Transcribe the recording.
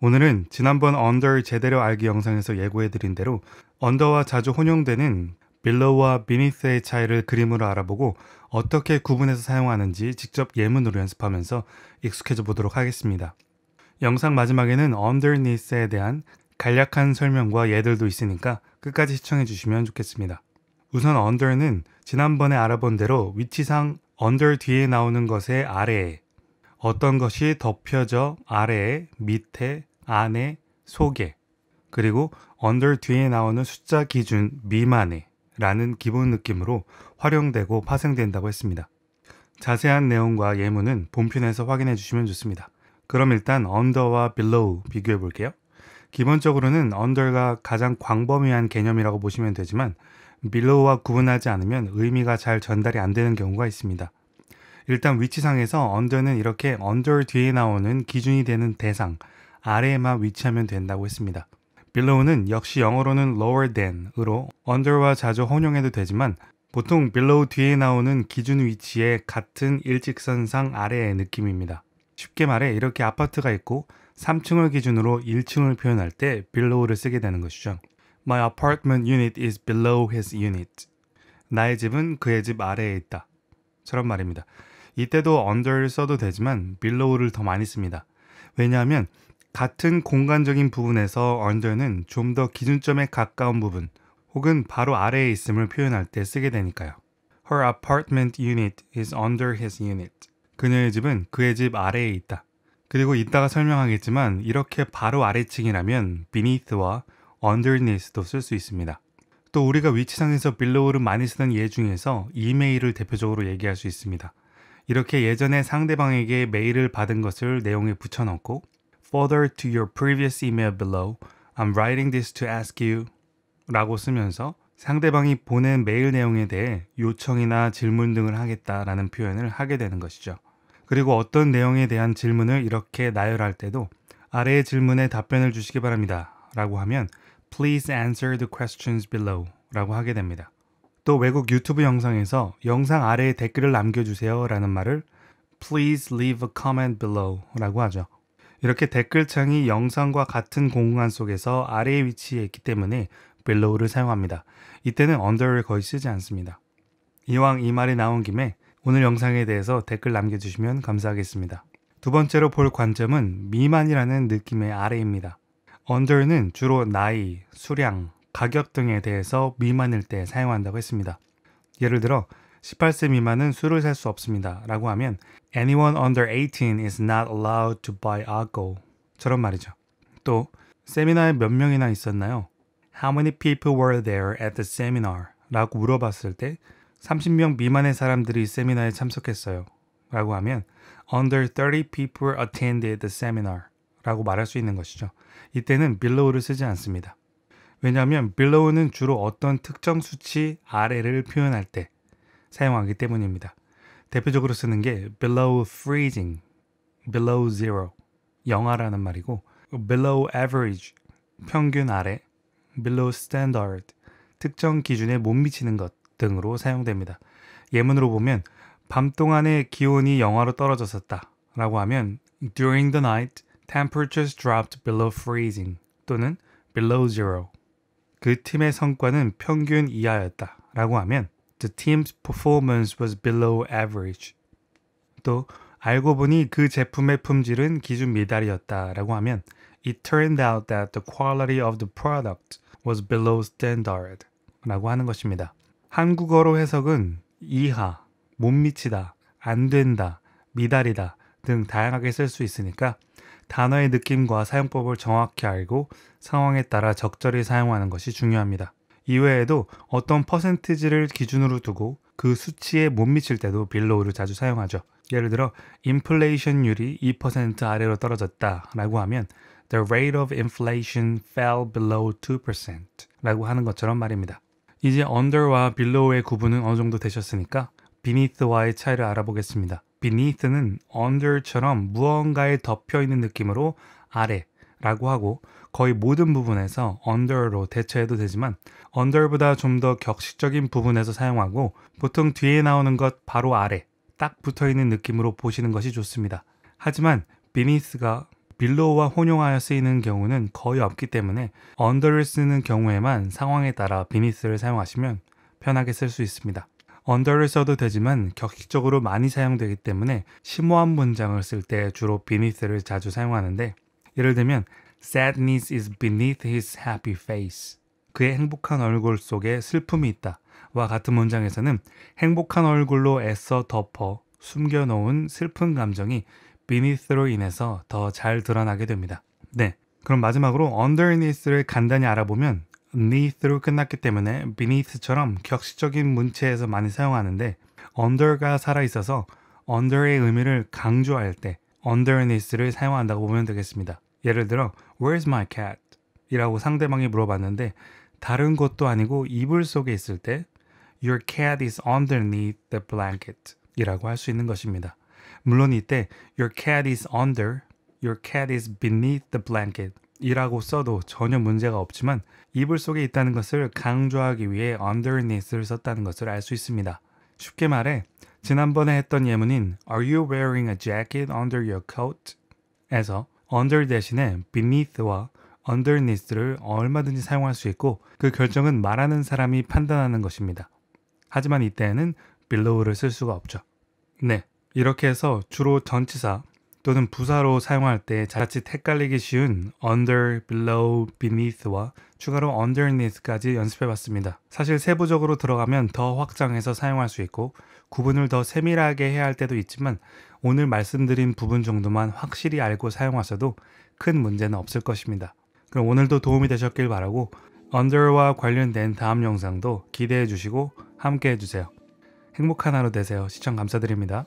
오늘은 지난번 언더 제대로 알기 영상에서 예고해드린 대로 언더와 자주 혼용되는 빌로우와 비니스의 차이를 그림으로 알아보고 어떻게 구분해서 사용하는지 직접 예문으로 연습하면서 익숙해져 보도록 하겠습니다. 영상 마지막에는 underneath에 대한 간략한 설명과 예들도 있으니까 끝까지 시청해 주시면 좋겠습니다. 우선 under는 지난번에 알아본 대로 위치상 under 뒤에 나오는 것의 아래에 어떤 것이 덮여져 아래에, 밑에, 안에, 속에, 그리고 under 뒤에 나오는 숫자 기준 미만에 라는 기본 느낌으로 활용되고 파생된다고 했습니다. 자세한 내용과 예문은 본편에서 확인해 주시면 좋습니다. 그럼 일단 under와 below 비교해 볼게요. 기본적으로는 under가 가장 광범위한 개념이라고 보시면 되지만 below와 구분하지 않으면 의미가 잘 전달이 안 되는 경우가 있습니다. 일단 위치상에서 under는 이렇게 under 뒤에 나오는 기준이 되는 대상, 아래에만 위치하면 된다고 했습니다. below는 역시 영어로는 lower than으로 under와 자주 혼용해도 되지만 보통 below 뒤에 나오는 기준 위치의 같은 일직선상 아래의 느낌입니다. 쉽게 말해 이렇게 아파트가 있고 3층을 기준으로 1층을 표현할 때 below를 쓰게 되는 것이죠. My apartment unit is below his unit. 나의 집은 그의 집 아래에 있다. 처럼 말입니다. 이때도 under를 써도 되지만 below를 더 많이 씁니다. 왜냐하면 같은 공간적인 부분에서 언더는 좀 더 기준점에 가까운 부분 혹은 바로 아래에 있음을 표현할 때 쓰게 되니까요. Her apartment unit is under his unit. 그녀의 집은 그의 집 아래에 있다. 그리고 이따가 설명하겠지만 이렇게 바로 아래층이라면 beneath와 underneath도 쓸 수 있습니다. 또 우리가 위치상에서 below를 많이 쓰는 예 중에서 이메일을 대표적으로 얘기할 수 있습니다. 이렇게 예전에 상대방에게 메일을 받은 것을 내용에 붙여넣고 further to your previous email below. I'm writing this to ask you 라고 쓰면서 상대방이 보낸 메일 내용에 대해 요청이나 질문 등을 하겠다라는 표현을 하게 되는 것이죠. 그리고 어떤 내용에 대한 질문을 이렇게 나열할 때도 아래의 질문에 답변을 주시기 바랍니다. 라고 하면 Please answer the questions below 라고 하게 됩니다. 또 외국 유튜브 영상에서 영상 아래에 댓글을 남겨주세요 라는 말을 Please leave a comment below 라고 하죠. 이렇게 댓글창이 영상과 같은 공간 속에서 아래에 위치해 있기 때문에 below를 사용합니다. 이때는 under를 거의 쓰지 않습니다. 이왕 이 말이 나온 김에 오늘 영상에 대해서 댓글 남겨주시면 감사하겠습니다. 두 번째로 볼 관점은 미만이라는 느낌의 아래입니다. under는 주로 나이, 수량, 가격 등에 대해서 미만일 때 사용한다고 했습니다. 예를 들어 18세 미만은 술을 살 수 없습니다. 라고 하면 anyone under 18 is not allowed to buy alcohol. 처럼 말이죠. 또 세미나에 몇 명이나 있었나요? How many people were there at the seminar? 라고 물어봤을 때 30명 미만의 사람들이 세미나에 참석했어요. 라고 하면 under 30 people attended the seminar. 라고 말할 수 있는 것이죠. 이때는 below를 쓰지 않습니다. 왜냐하면 below는 주로 어떤 특정 수치 아래를 표현할 때 사용하기 때문입니다. 대표적으로 쓰는 게 below freezing, below zero, 영하라는 말이고 below average, 평균 아래, below standard, 특정 기준에 못 미치는 것 등으로 사용됩니다. 예문으로 보면 밤 동안에 기온이 영하로 떨어졌었다 라고 하면 during the night temperatures dropped below freezing 또는 below zero 그 팀의 성과는 평균 이하였다 라고 하면 The team's performance was below average. 또 알고 보니 그 제품의 품질은 기준 미달이었다라고 하면 It turned out that the quality of the product was below standard. 라고 하는 것입니다. 한국어로 해석은 이하, 못 미치다, 안 된다, 미달이다 등 다양하게 쓸 수 있으니까 단어의 느낌과 사용법을 정확히 알고 상황에 따라 적절히 사용하는 것이 중요합니다. 이외에도 어떤 퍼센티지를 기준으로 두고 그 수치에 못 미칠 때도 빌로우를 자주 사용하죠. 예를 들어 인플레이션율이 2% 아래로 떨어졌다라고 하면 The rate of inflation fell below 2%라고 하는 것처럼 말입니다. 이제 under와 below의 구분은 어느 정도 되셨으니까 beneath와의 차이를 알아보겠습니다. beneath는 under처럼 무언가에 덮여 있는 느낌으로 아래 라고 하고 거의 모든 부분에서 under로 대체해도 되지만 under보다 좀 더 격식적인 부분에서 사용하고 보통 뒤에 나오는 것 바로 아래 딱 붙어있는 느낌으로 보시는 것이 좋습니다. 하지만 beneath가 빌로우와 혼용하여 쓰이는 경우는 거의 없기 때문에 under를 쓰는 경우에만 상황에 따라 beneath를 사용하시면 편하게 쓸 수 있습니다. under를 써도 되지만 격식적으로 많이 사용되기 때문에 심오한 문장을 쓸 때 주로 beneath를 자주 사용하는데 예를 들면 sadness is beneath his happy face. 그의 행복한 얼굴 속에 슬픔이 있다. 와 같은 문장에서는 행복한 얼굴로 애써 덮어 숨겨놓은 슬픈 감정이 beneath로 인해서 더 잘 드러나게 됩니다. 네. 그럼 마지막으로 underneath를 간단히 알아보면 neath로 끝났기 때문에 beneath처럼 격식적인 문체에서 많이 사용하는데 under가 살아있어서 under의 의미를 강조할 때 underneath를 사용한다고 보면 되겠습니다. 예를 들어 Where's my cat? 이라고 상대방이 물어봤는데 다른 것도 아니고 이불 속에 있을 때 Your cat is underneath the blanket 이라고 할 수 있는 것입니다. 물론 이때 Your cat is under, Your cat is beneath the blanket 이라고 써도 전혀 문제가 없지만 이불 속에 있다는 것을 강조하기 위해 underneath를 썼다는 것을 알 수 있습니다. 쉽게 말해 지난번에 했던 예문인 Are you wearing a jacket under your coat? 에서 under 대신에 beneath와 underneath를 얼마든지 사용할 수 있고 그 결정은 말하는 사람이 판단하는 것입니다. 하지만 이때에는 below를 쓸 수가 없죠. 네, 이렇게 해서 주로 전치사 또는 부사로 사용할 때 자칫 헷갈리기 쉬운 under, below, beneath와 추가로 underneath까지 연습해봤습니다. 사실 세부적으로 들어가면 더 확장해서 사용할 수 있고 구분을 더 세밀하게 해야 할 때도 있지만 오늘 말씀드린 부분 정도만 확실히 알고 사용하셔도 큰 문제는 없을 것입니다. 그럼 오늘도 도움이 되셨길 바라고 언 n 와 관련된 다음 영상도 기대해 주시고 함께 해주세요. 행복한 하루 되세요. 시청 감사드립니다.